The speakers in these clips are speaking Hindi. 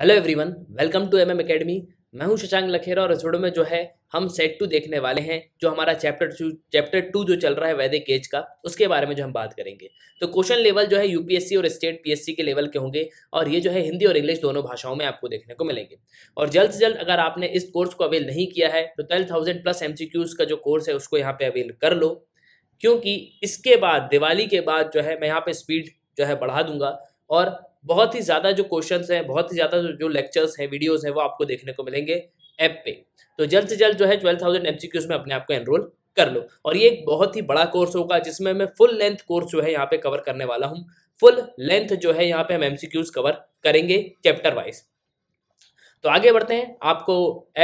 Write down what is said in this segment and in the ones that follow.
hello everyone welcome to MM academy मैं हूं शशांक लखेरा और इस वीडियो में जो है हम सेट टू देखने वाले हैं जो हमारा चैप्टर टू चैप्टर टू जो चल रहा है वैदिक एज का उसके बारे में जो हम बात करेंगे तो क्वेश्चन लेवल जो है यूपीएससी और स्टेट पीएससी के लेवल के होंगे और ये जो है हिंदी और इंग्लिश दोनों भाषाओं में आपको देखने को मिलेंगे और जल्द से जल्द अगर आपने इस कोर्स को अवेल नहीं किया है तो ट्वेल्व थाउजेंड प्लस एम का जो कोर्स है उसको यहाँ पर अवेल कर लो क्योंकि इसके बाद दिवाली के बाद जो है मैं यहाँ पर स्पीड जो है बढ़ा दूंगा और बहुत ही ज़्यादा जो क्वेश्चन हैं बहुत ही ज़्यादा जो लेक्चर्स हैं वीडियोस हैं वो आपको देखने को मिलेंगे ऐप पे तो जल्द से जल्द जो है ट्वेल्व थाउजेंड एम में अपने आप को एनरोल कर लो और ये एक बहुत ही बड़ा कोर्स होगा जिसमें मैं फुल लेंथ कोर्स जो है यहाँ पे कवर करने वाला हूँ फुल लेंथ जो है यहाँ पे हम एम कवर करेंगे चैप्टर वाइज तो आगे बढ़ते हैं आपको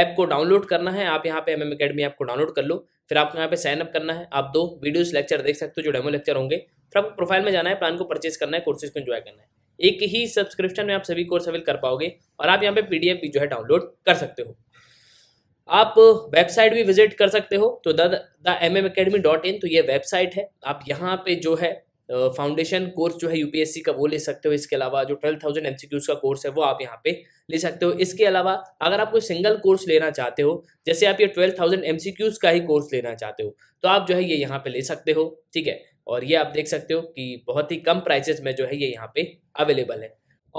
ऐप को डाउनलोड करना है आप यहाँ पे एम एम अकेडमी ऐप को डाउनलोड कर लो फिर आपको यहाँ पे साइन अप करना है आप दो वीडियोस लेक्चर देख सकते हो जो डेमो लेक्चर होंगे फिर आपको प्रोफाइल में जाना है प्लान को परचेज करना है कोर्सेज को एंजॉय करना है एक ही सब्सक्रिप्शन में आप सभी कोर्स अवेल कर पाओगे और आप यहाँ पे पीडीएफ भी जो है डाउनलोड कर सकते हो आप वेबसाइट भी विजिट कर सकते हो तो the M M academy dot in तो ये वेबसाइट है आप यहाँ पे जो है फाउंडेशन कोर्स जो है यूपीएससी का वो ले सकते हो इसके अलावा जो ट्वेल्व थाउजेंड एम का कोर्स है वो आप यहाँ पे ले सकते हो इसके अलावा अगर आप कोई सिंगल कोर्स लेना चाहते हो जैसे आप ये ट्वेल्व थाउजेंड एम का ही कोर्स लेना चाहते हो तो आप जो है ये यहाँ पे ले सकते हो ठीक है और ये आप देख सकते हो कि बहुत ही कम प्राइसेस में जो है ये यहाँ पे अवेलेबल है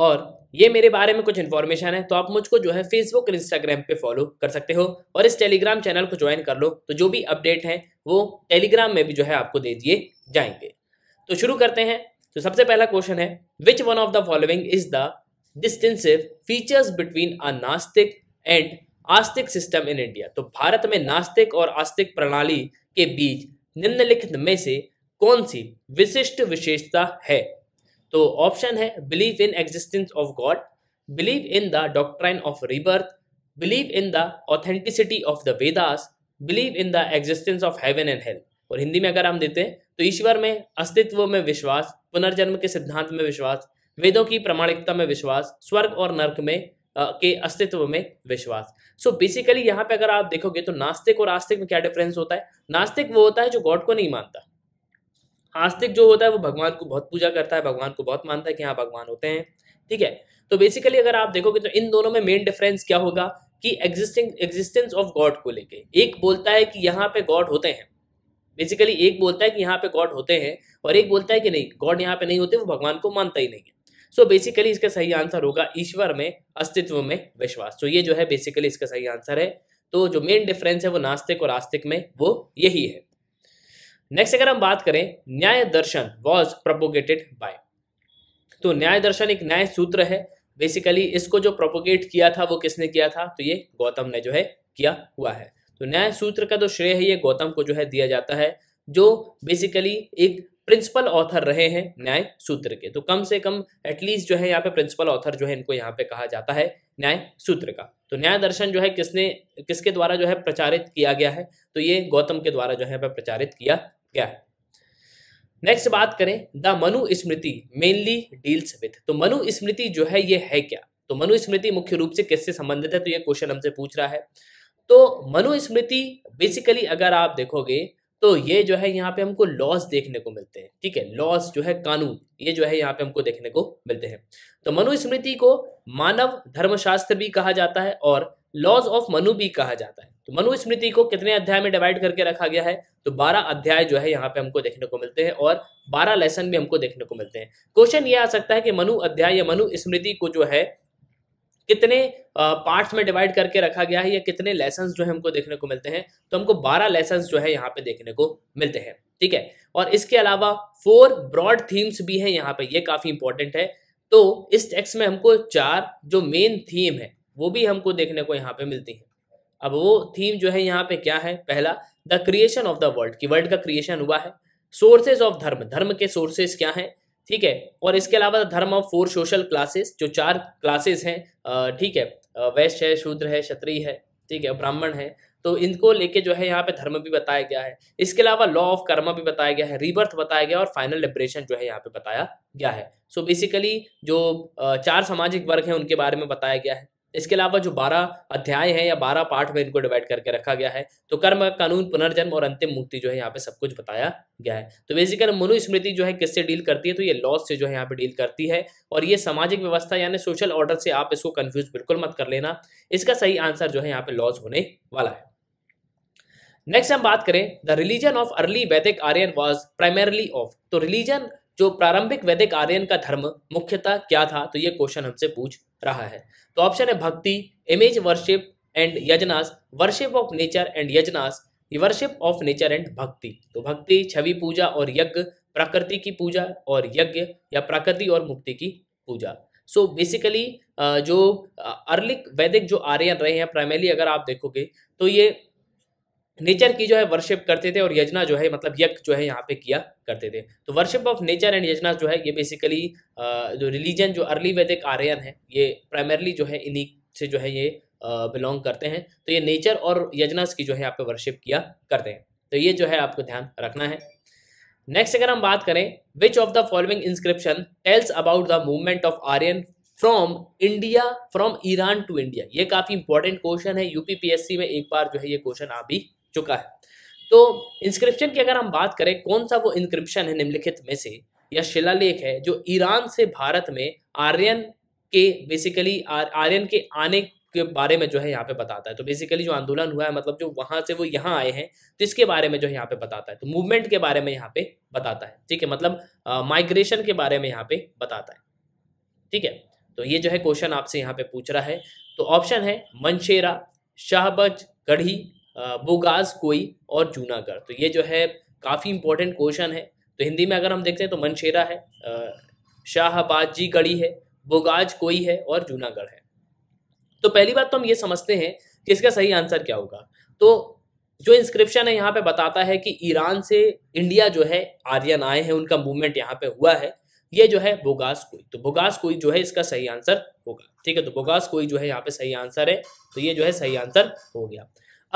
और ये मेरे बारे में कुछ इन्फॉर्मेशन है तो आप मुझको जो है फेसबुक और इंस्टाग्राम पे फॉलो कर सकते हो और इस टेलीग्राम चैनल को ज्वाइन कर लो तो जो भी अपडेट है वो टेलीग्राम में भी जो है आपको दे दिए जाएंगे तो शुरू करते हैं तो सबसे पहला क्वेश्चन है which one of the following is the distinctive features between a nastik and आस्तिक सिस्टम इन इंडिया तो भारत में नास्तिक और आस्तिक प्रणाली के बीच निम्नलिखित में से कौन सी विशिष्ट विशेषता है तो ऑप्शन है believe in existence of God believe in the doctrine of rebirth believe in the authenticity of the Vedas believe in the existence of heaven and hell और हिंदी में अगर हम देते हैं तो ईश्वर में अस्तित्व में विश्वास पुनर्जन्म के सिद्धांत में विश्वास वेदों की प्रमाणिकता में विश्वास स्वर्ग और नर्क में आ, के अस्तित्व में विश्वास सो so बेसिकली यहाँ पे अगर आप देखोगे तो नास्तिक और आस्तिक में क्या डिफरेंस होता है नास्तिक वो होता है जो गॉड को नहीं मानता आस्तिक जो होता है वो भगवान को बहुत पूजा करता है भगवान को बहुत मानता है कि हाँ भगवान होते हैं ठीक है तो बेसिकली अगर आप देखोगे तो इन दोनों में मेन डिफरेंस क्या होगा कि एग्जिस्टिंग एग्जिस्टेंस ऑफ गॉड को लेके एक बोलता है कि यहाँ पे गॉड होते हैं बेसिकली एक बोलता है कि यहाँ पे गॉड होते हैं और एक बोलता है कि नहीं गॉड यहाँ पे नहीं होते वो भगवान को मानता ही नहीं है सो so बेसिकली इसका सही आंसर होगा ईश्वर में अस्तित्व में विश्वास तो so ये जो है बेसिकली इसका सही आंसर है तो जो मेन डिफरेंस है वो नास्तिक और आस्तिक में वो यही है नेक्स्ट अगर हम बात करें न्याय दर्शन वॉज प्रोपोगेटेड बाय तो न्याय दर्शन एक न्याय सूत्र है बेसिकली इसको जो प्रोपोगेट किया था वो किसने किया था तो ये गौतम ने जो है किया हुआ है तो न्याय सूत्र का जो श्रेय है ये गौतम को जो है दिया जाता है जो बेसिकली एक प्रिंसिपल ऑथर रहे हैं न्याय सूत्र के तो कम से कम एटलीस्ट जो है यहाँ पे प्रिंसिपल ऑथर जो है इनको यहाँ पे कहा जाता है न्याय सूत्र का तो न्याय दर्शन जो है किसने किसके द्वारा जो है प्रचारित किया गया है तो ये गौतम के द्वारा जो है प्रचारित किया गया है नेक्स्ट बात करें the Manu Smriti mainly deals with तो मनु स्मृति जो है ये है क्या तो मनु स्मृति मुख्य रूप से किससे संबंधित है तो ये क्वेश्चन हमसे पूछ रहा है तो मनु स्मृति बेसिकली अगर आप देखोगे तो ये जो है यहाँ पे हमको लॉस देखने को मिलते हैं ठीक है लॉस जो है कानून ये जो है यहाँ पे हमको देखने को मिलते हैं तो मनुस्मृति को मानव धर्मशास्त्र भी कहा जाता है और लॉज ऑफ मनु भी कहा जाता है तो मनुस्मृति को कितने अध्याय में डिवाइड करके रखा गया है तो 12 अध्याय जो है यहाँ पे हमको देखने को मिलते हैं और 12 लेसन भी हमको देखने को मिलते हैं क्वेश्चन ये आ सकता है कि मनु अध्याय या मनु स्मृति को जो है कितने पार्ट्स में डिवाइड करके रखा गया है या कितने लेसन जो है हमको देखने को मिलते हैं तो हमको बारह लेसन जो है यहाँ पे देखने को मिलते हैं ठीक है और इसके अलावा फोर ब्रॉड थीम्स भी हैं यहाँ पे ये काफ़ी इंपॉर्टेंट है तो इस टेक्स्ट में हमको चार जो मेन थीम है वो भी हमको देखने को यहाँ पे मिलती है अब वो थीम जो है यहाँ पे क्या है पहला the creation of the world की वर्ल्ड का क्रिएशन हुआ है सोर्सेज ऑफ धर्म धर्म के सोर्सेज क्या हैं ठीक है और इसके अलावा धर्म ऑफ फोर सोशल क्लासेस जो चार क्लासेस हैं ठीक है वैश्य है शूद्र है क्षत्रिय है ठीक है ब्राह्मण है तो इनको लेके जो है यहाँ पे धर्म भी बताया गया है इसके अलावा लॉ ऑफ कर्म भी बताया गया है रिबर्थ बताया गया और फाइनल लिब्रेशन जो है यहाँ पे बताया गया है सो so बेसिकली जो चार सामाजिक वर्ग हैं उनके बारे में बताया गया है इसके अलावा जो बारह अध्याय हैं या बारह पार्ट में इनको डिवाइड करके रखा गया है तो कर्म कानून पुनर्जन्म और अंतिम मुक्ति जो है यहाँ पे सब कुछ बताया गया है तो बेसिकल मनुस्मृति जो है किससे डील करती है तो ये लॉस से जो है यहाँ पे डील करती है और ये सामाजिक व्यवस्था यानी सोशल ऑर्डर से आप इसको कन्फ्यूज बिल्कुल मत कर लेना इसका सही आंसर जो है यहाँ पे लॉस होने वाला है नेक्स्ट हम बात करें the religion of early Vedic Aryan was primarily of तो रिलीजन जो प्रारंभिक वैदिक आर्यन का धर्म मुख्यतः क्या था तो ये क्वेश्चन हमसे पूछ रहा है तो ऑप्शन है bhakti image worship and yajnas worship of nature and yajnas worship of nature and bhakti तो भक्ति छवि पूजा और यज्ञ प्रकृति की पूजा और यज्ञ या प्रकृति और मुक्ति की पूजा सो so बेसिकली जो अर्लिक वैदिक जो आर्यन रहे हैं प्राइमरी अगर आप देखोगे तो ये नेचर की जो है वर्शिप करते थे और यजना जो है मतलब यज्ञ जो है यहाँ पे किया करते थे तो वर्शिप ऑफ नेचर एंड यजना जो है ये बेसिकली जो रिलीजन जो अर्ली वैदिक आर्यन है ये प्राइमरली जो है इन्हीं से जो है ये बिलोंग करते हैं तो ये नेचर और यजनास की जो है यहाँ पे वर्शिप किया करते हैं तो ये जो है आपको ध्यान रखना है नेक्स्ट अगर हम बात करें which of the following inscription tells about the movement of Aryan from India from Iran to India ये काफ़ी इंपॉर्टेंट क्वेश्चन है यूपीपीएससी में एक बार जो है ये क्वेश्चन आप भी चुका है तो इंस्क्रिप्शन की अगर हम बात करें कौन सा वो इंस्क्रिप्शन है निम्नलिखित में से या शिलालेख है जो ईरान से भारत में आर्यन के बेसिकली आर्यन के आने के बारे में जो है यहाँ पे बताता है तो बेसिकली जो आंदोलन हुआ है मतलब जो वहां से वो यहाँ आए हैं तो इसके बारे में जो है यहाँ पे बताता है तो मूवमेंट के बारे में यहाँ पे बताता है ठीक है मतलब माइग्रेशन के बारे में यहाँ पे बताता है ठीक है तो ये जो है क्वेश्चन आपसे यहाँ पे पूछ रहा है तो ऑप्शन है मनशेरा शाहबज गढ़ी बोगाज कोई और जूनागढ़ तो ये जो है काफ़ी इंपॉर्टेंट क्वेश्चन है तो हिंदी में अगर हम देखते हैं तो मनशेरा है शाहबाद जी गढ़ी है बोगाज कोई है और जूनागढ़ है तो पहली बात तो हम ये समझते हैं कि इसका सही आंसर क्या होगा तो जो इंस्क्रिप्शन है यहाँ पे बताता है कि ईरान से इंडिया जो है आर्यन आए हैं उनका मूवमेंट यहाँ पे हुआ है ये जो है बोगास कोई तो बोगास कोई जो है इसका सही आंसर होगा ठीक है तो बोगास कोई जो है यहाँ पे सही आंसर है तो ये जो है सही आंसर हो गया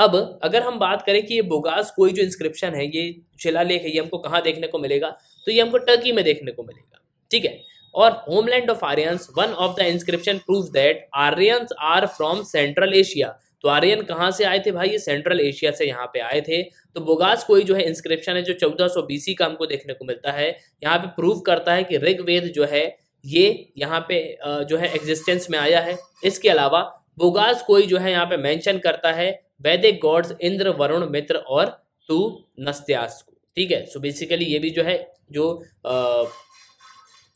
अब अगर हम बात करें कि ये बोगास कोई जो इंस्क्रिप्शन है ये शिलालेख है ये हमको कहाँ देखने को मिलेगा तो ये हमको टर्की में देखने को मिलेगा ठीक है और homeland of Aryans one of the inscription prove that Aryans are from Central Asia तो आर्यन कहाँ से आए थे भाई ये सेंट्रल एशिया से यहाँ पे आए थे तो बोगास कोई जो है इंस्क्रिप्शन है जो 1400 बीसी का हमको देखने को मिलता है यहाँ पे प्रूव करता है कि ऋग्वेद जो है ये यहाँ पे जो है एग्जिस्टेंस में आया है इसके अलावा बोगास कोई जो है यहाँ पे मेंशन करता है वैदिक गॉड्स इंद्र वरुण मित्र और टू नस्त्यास्कु ठीक है सो बेसिकली ये भी जो है जो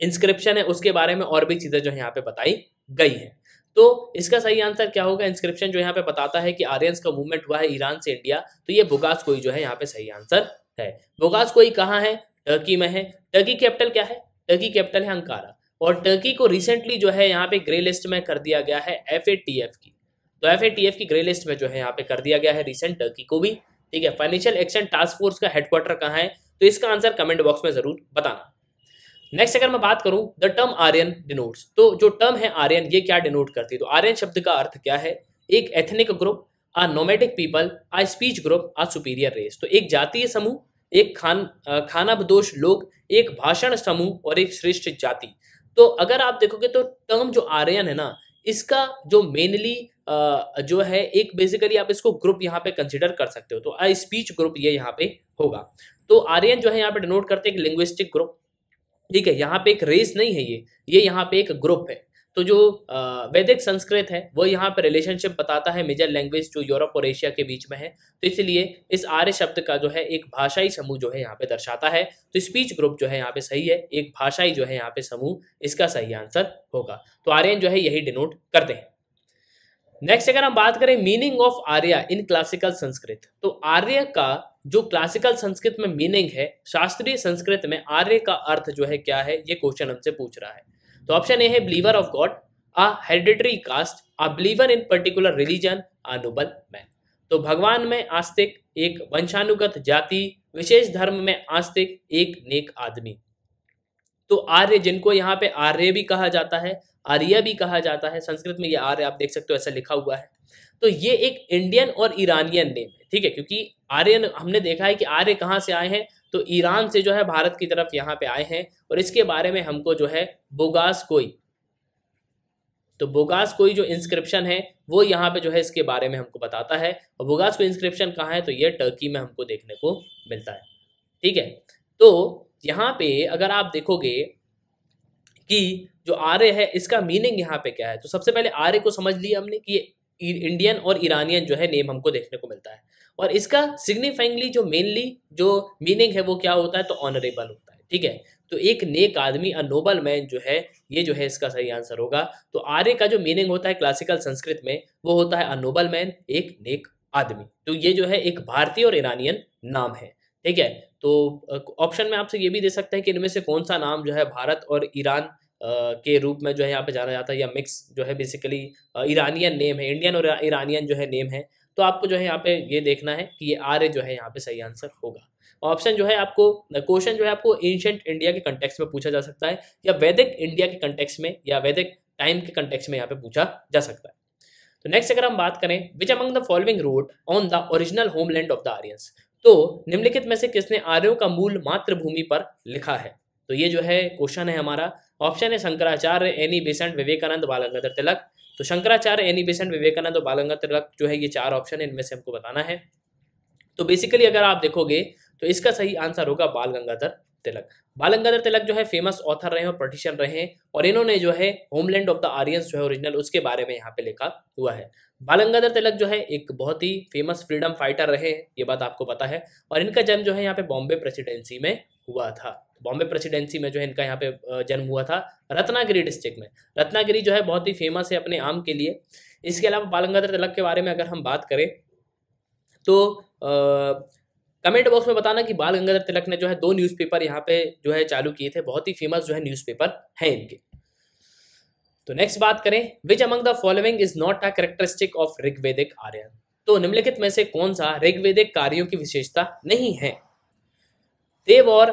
इंस्क्रिप्शन है उसके बारे में और भी चीज़ें जो है यहाँ पे बताई गई हैं तो इसका सही आंसर क्या होगा इंस्क्रिप्शन जो यहाँ पे बताता है कि आर्यंस का मूवमेंट हुआ है ईरान से इंडिया तो ये बुगास कोई जो है यहाँ पे सही आंसर है बुगास कोई कहाँ है टर्की में है टर्की कैपिटल क्या है टर्की कैपिटल है अंकारा और टर्की को रिसेंटली जो है यहाँ पे ग्रे लिस्ट में कर दिया गया है एफ की तो एफ की ग्रे लिस्ट में जो है यहाँ पे कर दिया गया है रिसेंट टर्की को भी ठीक है फाइनेंशियल एक्शन टास्क फोर्स का हेडक्वार्टर कहाँ है तो इसका आंसर कमेंट बॉक्स में जरूर बताना नेक्स्ट अगर मैं बात करूं द टर्म आर्यन डिनोट तो जो टर्म है आर्यन ये क्या डिनोट करती है तो आर्यन शब्द का अर्थ क्या है एक ethnic group a nomadic people a speech group a superior race तो एक जातीय समूह एक खान खानाबदोश लोग एक भाषण समूह और एक श्रेष्ठ जाति तो अगर आप देखोगे तो टर्म जो आर्यन है ना इसका जो मेनली जो है एक बेसिकली आप इसको ग्रुप यहाँ पे कंसिडर कर सकते हो तो आई स्पीच ग्रुप ये यहाँ पे होगा तो आर्यन जो है यहाँ पे डिनोट करते हैं एक लिंग्विस्टिक ग्रुप ठीक है यहाँ पे एक रेस नहीं है ये ये यहाँ पे एक ग्रुप है तो जो वैदिक संस्कृत है वो यहाँ पर रिलेशनशिप बताता है मेजर लैंग्वेज जो यूरोप और एशिया के बीच में है तो इसलिए इस आर्य शब्द का जो है एक भाषाई समूह जो है यहाँ पे दर्शाता है तो स्पीच ग्रुप जो है यहाँ पे सही है एक भाषाई जो है यहाँ पे समूह इसका सही आंसर होगा तो आर्यन जो है यही डिनोट करते हैं नेक्स्ट अगर हम बात करें meaning of Arya in classical Sanskrit तो आर्य का जो क्लासिकल संस्कृत में मीनिंग है शास्त्रीय संस्कृत में आर्य का अर्थ जो है क्या है ये क्वेश्चन हमसे पूछ रहा है तो ऑप्शन ए है believer of God a hereditary caste a believer in particular religion a noble man तो भगवान में आस्तिक एक वंशानुगत जाति विशेष धर्म में आस्तिक एक नेक आदमी तो आर्य जिनको यहाँ पे आर्य भी कहा जाता है आर्य भी कहा जाता है संस्कृत में ये आर्य आप देख सकते हो ऐसा लिखा हुआ है तो ये एक इंडियन और ईरानियन नेम है ठीक है क्योंकि आर्यन हमने देखा है कि आर्य कहाँ से आए हैं तो ईरान से जो है भारत की तरफ यहाँ पे आए हैं और इसके बारे में हमको जो है बोगास कोई तो बोगास कोई जो इंस्क्रिप्शन है वो यहाँ पे जो है इसके बारे में हमको बताता है और बोगास कोई इंस्क्रिप्शन कहाँ है तो ये टर्की में हमको देखने को मिलता है ठीक है तो यहाँ पे अगर आप देखोगे कि जो आर्य है इसका मीनिंग यहाँ पे क्या है तो सबसे पहले आर्य को समझ लिया हमने कि इंडियन और ईरानियन जो है नेम हमको देखने को मिलता है और इसका सिग्निफाइंगली जो मेनली जो मीनिंग है वो क्या होता है तो ऑनरेबल होता है ठीक है तो एक नेक आदमी अ नोबल मैन जो है ये जो है इसका सही आंसर होगा तो आर्य का जो मीनिंग होता है क्लासिकल संस्कृत में वो होता है अ नोबल मैन एक नेक आदमी तो ये जो है एक भारतीय और ईरानियन नाम है ठीक है तो ऑप्शन में आपसे ये भी दे सकते हैं कि इनमें से कौन सा नाम जो है भारत और ईरान के रूप में जो है यहाँ पे जाना जाता है या मिक्स जो है बेसिकली ईरानियन नेम है इंडियन और ईरानियन जो है नेम है तो आपको जो है यहाँ पे ये देखना है कि ये आर्य जो है यहाँ पे सही आंसर होगा ऑप्शन जो है आपको क्वेश्चन जो है आपको एंशंट इंडिया के कंटेक्स में पूछा जा सकता है या वैदिक इंडिया के कंटेक्स में या वैदिक टाइम के कंटेक्स में यहाँ पे पूछा जा सकता है तो नेक्स्ट अगर हम बात करें which among the following root on the original homeland of the Aryas तो निम्नलिखित में से किसने आर्यों का मूल मातृभूमि पर लिखा है तो ये जो है क्वेश्चन है हमारा ऑप्शन है शंकराचार्य एनी बेसेंट विवेकानंद बाल तिलक तो शंकराचार्य एनी बेसेंट विवेकानंद और तिलक जो है ये चार ऑप्शन है इनमें से हमको बताना है तो बेसिकली अगर आप देखोगे तो इसका सही आंसर होगा बाल गंगाधर तिलक बाल गंगाधर तिलक जो है फेमस ऑथर रहे और पॉलिटिशियन रहे और इन्होंने जो है होमलैंड ऑफ द आर्यंस जो है ओरिजिनल उसके बारे में यहाँ पे लिखा हुआ है बाल गंगाधर तिलक जो है एक बहुत ही फेमस फ्रीडम फाइटर रहे ये बात आपको पता है और इनका जन्म जो है यहाँ पे बॉम्बे प्रेसिडेंसी में हुआ था बॉम्बे प्रेसिडेंसी में जो है इनका यहाँ पे जन्म हुआ था रत्नागिरी डिस्ट्रिक्ट में रत्नागिरी जो है बहुत ही फेमस है अपने आम के लिए इसके अलावा बालंगाधर तिलक के बारे में अगर हम बात करें तो कमेंट बॉक्स में बताना कि बाल गंगाधर तिलक ने जो है दो न्यूज़पेपर यहाँ पे जो है चालू किए थे बहुत ही फेमस जो है न्यूज़पेपर हैं इनके तो नेक्स्ट बात करें which among the following is not a characteristic of Rigvedic Aryan तो निम्नलिखित में से कौन सा ऋग्वेदिक कार्यों की विशेषता नहीं है देव और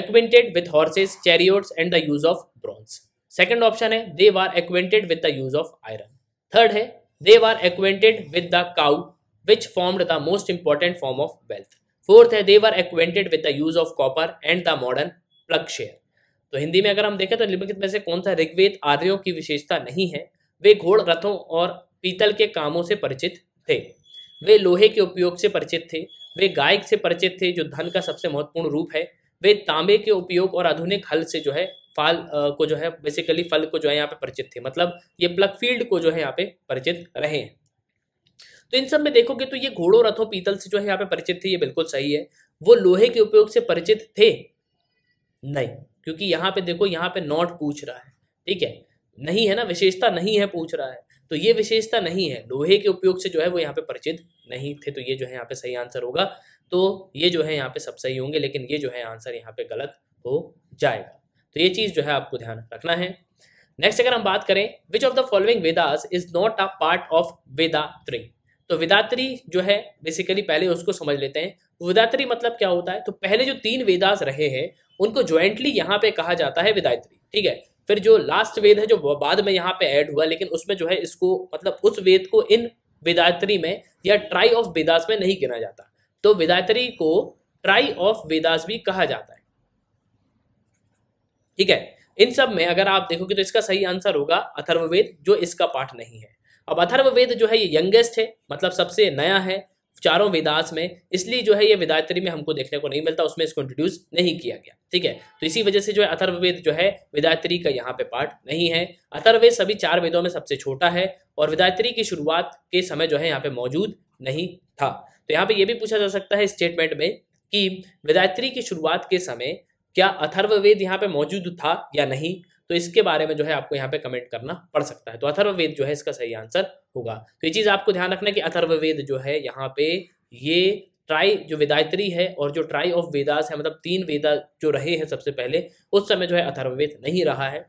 acquainted with horses chariots and the use of bronze second option है they were acquainted with the use of iron third है they were acquainted with the cow which formed the most important form of wealth fourth है they were acquainted with the use of copper and the modern ploughshare तो हिंदी में अगर हम देखें तो निम्नलिखित में से कौन सा ऋग्वेद आर्यों की विशेषता नहीं है वे घोड़ रथों और पीतल के कामों से परिचित थे वे लोहे के उपयोग से परिचित थे वे गायक से परिचित थे जो धन का सबसे महत्वपूर्ण रूप है वे तांबे के उपयोग और आधुनिक हल से जो है फाल को जो है बेसिकली फल को जो है यहाँ पे परिचित थे मतलब ये प्लग फील्ड को जो है यहाँ पे परिचित रहे हैं तो इन सब में देखोगे तो ये घोड़ों रथों पीतल से जो है यहाँ पे परिचित थे ये बिल्कुल सही है वो लोहे के उपयोग से परिचित थे नहीं क्योंकि यहाँ पे देखो यहाँ पे नॉट पूछ रहा है ठीक है नहीं है ना विशेषता नहीं है पूछ रहा है तो ये विशेषता नहीं है लोहे के उपयोग से जो है वो यहाँ पे परिचित नहीं थे तो ये जो है यहाँ पे सही आंसर होगा तो ये जो है यहाँ पे सब सही होंगे लेकिन ये जो है आंसर यहाँ पे गलत हो जाएगा तो ये चीज़ जो है आपको ध्यान रखना है नेक्स्ट अगर हम बात करें which of the following Vedas is not a part of Vedatrayi तो वेदात्री जो है बेसिकली पहले उसको समझ लेते हैं वेदात्री मतलब क्या होता है तो पहले जो तीन वेदास रहे हैं उनको ज्वाइंटली यहाँ पे कहा जाता है विदायत्री ठीक है फिर जो लास्ट वेद है जो बाद में यहाँ पे ऐड हुआ लेकिन उसमें जो है इसको मतलब उस वेद को इन वेदायत्री में या ट्राई ऑफ वेदास में नहीं गिना जाता तो वेदायतरी को ट्राई ऑफ वेदास भी कहा जाता है ठीक है इन सब में अगर आप देखोगे तो इसका सही आंसर होगा अथर्ववेद जो इसका पाठ नहीं है अब अथर्ववेद जो है ये यंगेस्ट है मतलब सबसे नया है चारों वेदास में इसलिए जो है ये विदायत्री में हमको देखने को नहीं मिलता उसमें इसको इंट्रोड्यूस नहीं किया गया ठीक है तो इसी वजह से जो है अथर्ववेद जो है विदायत्री का यहाँ पे पार्ट नहीं है अथर्ववेद सभी चार वेदों में सबसे छोटा है और विदायत्री की शुरुआत के समय जो है यहाँ पे मौजूद नहीं था तो यहाँ पे ये भी पूछा जा सकता है स्टेटमेंट में कि वेदायत्री की शुरुआत के समय क्या अथर्ववेद यहाँ पे मौजूद था या नहीं तो इसके बारे में जो है आपको यहाँ पे कमेंट करना पड़ सकता है तो अथर्ववेद जो है इसका सही आंसर होगा तो ये चीज़ आपको ध्यान रखना कि अथर्ववेद जो है यहाँ पे ये ट्राई जो वेदायत्री है और जो ट्राई ऑफ वेदास है मतलब तीन वेदा जो रहे हैं सबसे पहले उस समय जो है अथर्ववेद नहीं रहा है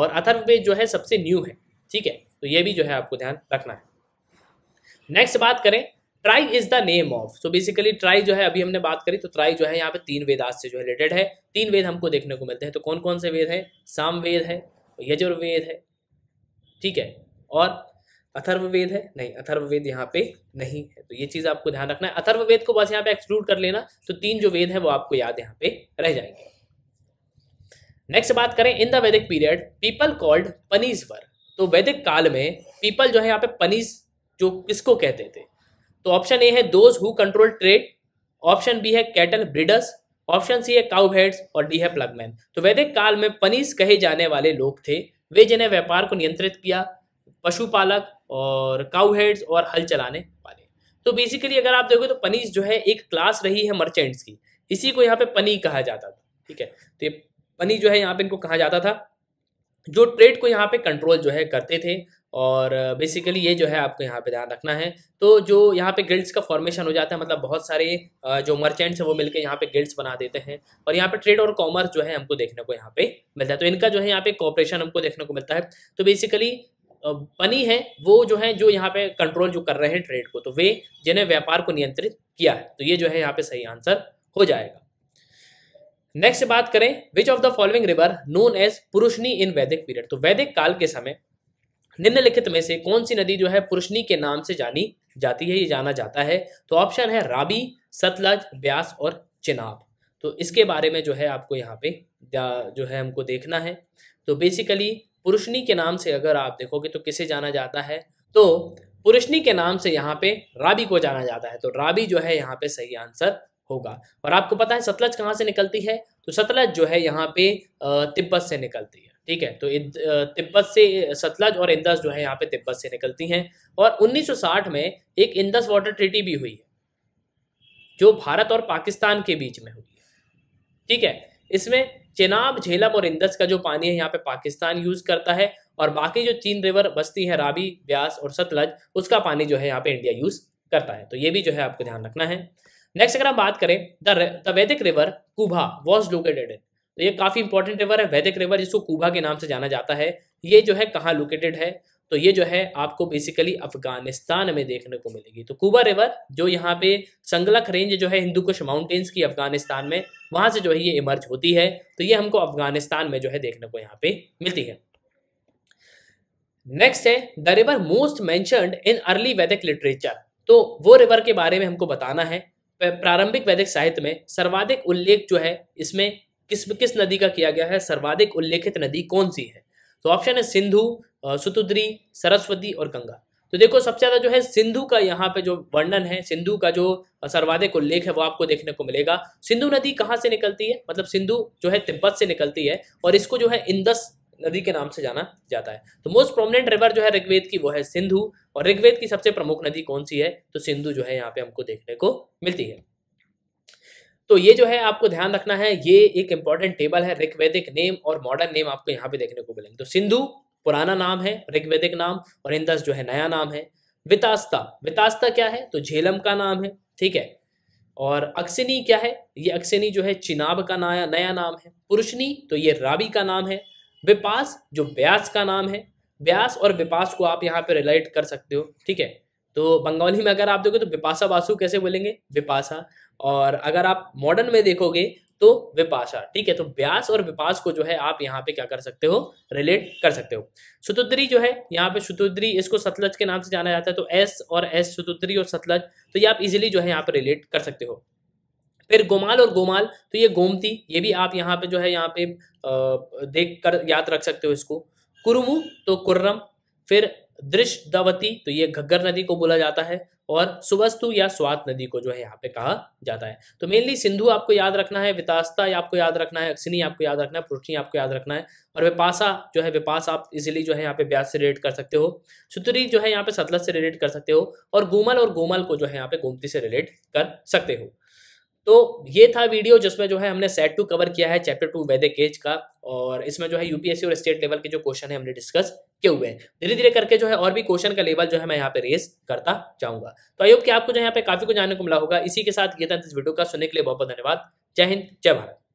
और अथर्ववेद जो है सबसे न्यू है ठीक है तो ये भी जो है आपको ध्यान रखना है नेक्स्ट बात करें try is the name of so basically try जो है अभी हमने बात करी तो ट्राई जो है यहाँ पे तीन वेदास से जो है रिलेटेड है तीन वेद हमको देखने को मिलते हैं तो कौन कौन से वेद है साम वेद है यजुर्वेद है ठीक है और अथर्ववेद है नहीं अथर्ववेद यहाँ पे नहीं है तो ये चीज़ आपको ध्यान रखना है अथर्ववेद को बस यहाँ पे एक्सक्लूड कर लेना तो तीन जो वेद है वो आपको याद यहाँ पे रह जाएंगे नेक्स्ट बात करें in the Vedic period people called Panis were तो वैदिक काल में पीपल जो है यहाँ पे पनीस जो किसको कहते थे तो ऑप्शन ए है those who control trade option B है कैटल ब्रिडर्स ऑप्शन सी है काउ हेड्स और डी है प्लगमैन तो वैदिक काल में पनीस कहे जाने वाले लोग थे वे जिन्हें व्यापार को नियंत्रित किया पशुपालक और काउ हेड्स और हल चलाने वाले तो बेसिकली अगर आप देखो तो पनीस जो है एक क्लास रही है मर्चेंट्स की इसी को यहाँ पे पनी कहा जाता था ठीक है तो ये पनी जो है यहाँ पे इनको कहा जाता था जो ट्रेड को यहाँ पे कंट्रोल जो है करते थे और बेसिकली ये जो है आपको यहाँ पे ध्यान रखना है तो जो यहाँ पे गिल्ड्स का फॉर्मेशन हो जाता है मतलब बहुत सारे जो मर्चेंट्स हैं वो मिलके यहाँ पे गिल्ड्स बना देते हैं और यहाँ पे ट्रेड और कॉमर्स जो है हमको देखने को यहाँ पे मिलता है तो इनका जो है यहाँ पे कॉपरेशन हमको देखने को मिलता है तो बेसिकली पनी है वो जो है जो यहाँ पे कंट्रोल जो कर रहे हैं ट्रेड को तो वे जिन्हें व्यापार को नियंत्रित किया है तो ये जो है यहाँ पे सही आंसर हो जाएगा नेक्स्ट बात करें which of the following river known as Purushni in Vedic period तो वैदिक काल के समय निम्नलिखित में से कौन सी नदी जो है पुरुषनी के नाम से जानी जाती है ये जाना जाता है तो ऑप्शन है राबी सतलज ब्यास और चिनाब तो इसके बारे में जो है आपको यहाँ पे जो है हमको देखना है तो बेसिकली पुरुषनी के नाम से अगर आप देखोगे तो किसे जाना जाता है तो पुरुषनी के नाम से यहाँ पे राबी को जाना जाता है तो राबी जो है यहाँ पे सही आंसर होगा और आपको पता है सतलज कहाँ से निकलती है तो सतलज जो है यहाँ पे तिब्बत से निकलती है ठीक है तो तिब्बत से सतलज और इंदस जो है यहाँ पे तिब्बत से निकलती हैं और 1960 में एक इंदस वाटर ट्रीटी भी हुई है जो भारत और पाकिस्तान के बीच में हुई है ठीक है इसमें चेनाब झेलम और इंदस का जो पानी है यहाँ पे पाकिस्तान यूज करता है और बाकी जो तीन रिवर बस्ती है राबी व्यास और सतलज उसका पानी जो है यहाँ पे इंडिया यूज करता है तो ये भी जो है आपको ध्यान रखना है नेक्स्ट अगर हम बात करें the Vedic river Kubha was located in तो ये काफ़ी इंपॉर्टेंट रिवर है वैदिक रिवर जिसको कूबा के नाम से जाना जाता है ये जो है कहाँ लोकेटेड है तो ये जो है आपको बेसिकली अफगानिस्तान में देखने को मिलेगी तो कुबा रिवर जो यहाँ पे संगलख रेंज जो है हिंदू कुश माउंटेन्स की अफगानिस्तान में वहां से जो है ये इमर्ज होती है तो ये हमको अफगानिस्तान में जो है देखने को यहाँ पे मिलती है नेक्स्ट है the river most mentioned in early Vedic literature तो वो रिवर के बारे में हमको बताना है प्रारंभिक वैदिक साहित्य में सर्वाधिक उल्लेख जो है इसमें किस किस नदी का किया गया है सर्वाधिक उल्लेखित नदी कौन सी है तो ऑप्शन है सिंधु सुतुद्री सरस्वती और गंगा तो देखो सबसे ज़्यादा जो है सिंधु का यहाँ पे जो वर्णन है सिंधु का जो सर्वाधिक उल्लेख है वो आपको देखने को मिलेगा सिंधु नदी कहाँ से निकलती है मतलब सिंधु जो है तिब्बत से निकलती है और इसको जो है इंदस नदी के नाम से जाना जाता है तो मोस्ट प्रोमिनेंट रिवर जो है ऋग्वेद की वो है सिंधु और ऋग्वेद की सबसे प्रमुख नदी कौन सी है तो सिंधु जो है यहाँ पे हमको देखने को मिलती है तो ये जो है आपको ध्यान रखना है ये एक इंपॉर्टेंट टेबल है ऋग्वेदिक नेम और मॉडर्न नेम आपको यहाँ पे देखने को मिलेंगे तो सिंधु पुराना नाम है ऋग्वेदिक नाम और इंदस जो है नया नाम है वितास्ता वितास्ता क्या है तो झेलम का नाम है ठीक है और अक्सिनी क्या है ये अक्सिनी जो है चिनाब का नया नया नाम है पुरुषनी तो ये राबी का नाम है विपास जो ब्यास का नाम है ब्यास और विपास को आप यहाँ पे रिलेट कर सकते हो ठीक है तो बंगाली में अगर आप देखो तो विपासा वासु कैसे बोलेंगे विपासा और अगर आप मॉडर्न में देखोगे तो विपाशा ठीक है तो ब्यास और विपास को जो है आप यहाँ पे क्या कर सकते हो रिलेट कर सकते हो सुतुद्री जो है यहाँ पे सुतुद्री इसको सतलज के नाम से जाना जाता है तो एस और एस सुतुद्री और सतलज तो ये आप इजिली जो है यहाँ पे रिलेट कर सकते हो फिर गोमाल और गोमाल तो ये गोमती ये भी आप यहाँ पे जो है यहाँ पे देख कर याद रख सकते हो इसको कुरुमु तो कुर्रम फिर दृश दवती तो ये घग्गर नदी को बोला जाता है और सुबस्तु या स्वात नदी को जो है यहाँ पे कहा जाता है तो मेनली सिंधु आपको याद रखना है वितास्ता आपको याद रखना है अक्सिनी आपको याद रखना है पुरुषनी आपको याद रखना है और विपासा जो है विपास आप इजिली जो है यहाँ पे ब्याज से रिलेट कर सकते हो सुतरी जो है यहाँ पे सतलज से रिलेट कर सकते हो और गोमल और गोमल को जो है यहाँ पे गोमती से रिलेट कर सकते हो तो ये था वीडियो जिसमें जो है हमने सेट टू कवर किया है चैप्टर टू वैदिक एज का और इसमें जो है यूपीएससी और स्टेट लेवल के जो क्वेश्चन है हमने डिस्कस किए हुए हैं धीरे धीरे करके जो है और भी क्वेश्चन का लेवल जो है मैं यहाँ पे रेस करता जाऊंगा तो आई होप कि आपको जो यहाँ पे काफी कुछ जानने को मिला होगा इसी के साथ ये था इस वीडियो का सुनने के लिए बहुत बहुत धन्यवाद जय हिंद जय भारत